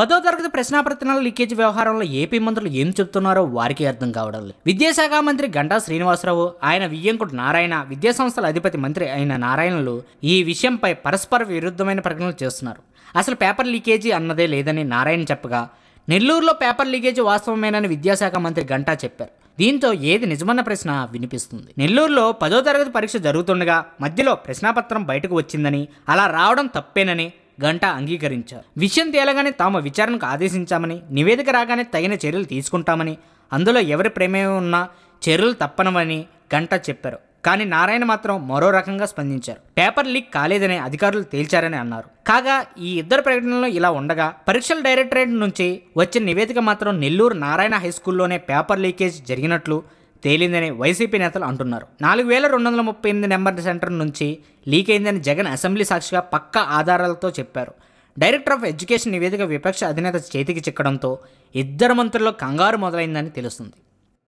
పదో తరగతి ప్రశ్నాపత్రాల లీకేజ్ వ్యవహారంలో ఏపీ మంత్రులు ఏం చెప్తున్నారో వారికి అర్థం కావడం లేదు విద్యాశాఖ మంత్రి గంటా శ్రీనివాసరావు ఆయన వియ్యంకుడు నారాయణ విద్యాసంస్థల అధిపతి మంత్రి అయిన నారాయణలు ఈ విషయంపై పరస్పర విరుద్ధమైన ప్రకటనలు చేస్తున్నారు అసలు పేపర్ లీకేజీ అన్నదే లేదని నారాయణ చెప్పగా నెల్లూరులో పేపర్ లీకేజీ వాస్తవమేనని విద్యాశాఖ మంత్రి గంటా చెప్పారు దీంతో ఏది నిజమన్న ప్రశ్న వినిపిస్తుంది నెల్లూరులో పదో తరగతి పరీక్ష జరుగుతుండగా మధ్యలో ప్రశ్నాపత్రం బయటకు వచ్చిందని అలా రావడం తప్పేనని గంట అంగీకరించారు విషయం తేలగానే తాము విచారణకు ఆదేశించామని నివేదిక రాగానే తగిన చర్యలు తీసుకుంటామని అందులో ఎవరి ప్రమేయం ఉన్నా చర్యలు తప్పనవని గంట చెప్పారు కానీ నారాయణ మాత్రం మరో రకంగా స్పందించారు పేపర్ లీక్ కాలేదని అధికారులు తేల్చారని అన్నారు కాగా ఈ ఇద్దరు ప్రకటనలో ఇలా ఉండగా పరీక్షల డైరెక్టరేట్ నుంచి వచ్చిన నివేదిక మాత్రం నెల్లూరు నారాయణ హై స్కూల్లోనే పేపర్ లీకేజ్ జరిగినట్లు తేలిందని వైసీపీ నేతలు అంటున్నారు నాలుగు వేల రెండు వందల ముప్పై ఎనిమిది నెంబర్ సెంటర్ నుంచి లీక్ అయిందని జగన్ అసెంబ్లీ సాక్షిగా పక్క ఆధారాలతో చెప్పారు డైరెక్టర్ ఆఫ్ ఎడ్యుకేషన్ నివేదిక విపక్ష అధినేత చేతికి చిక్కడంతో ఇద్దరు మంత్రుల్లో కంగారు మొదలైందని తెలుస్తుంది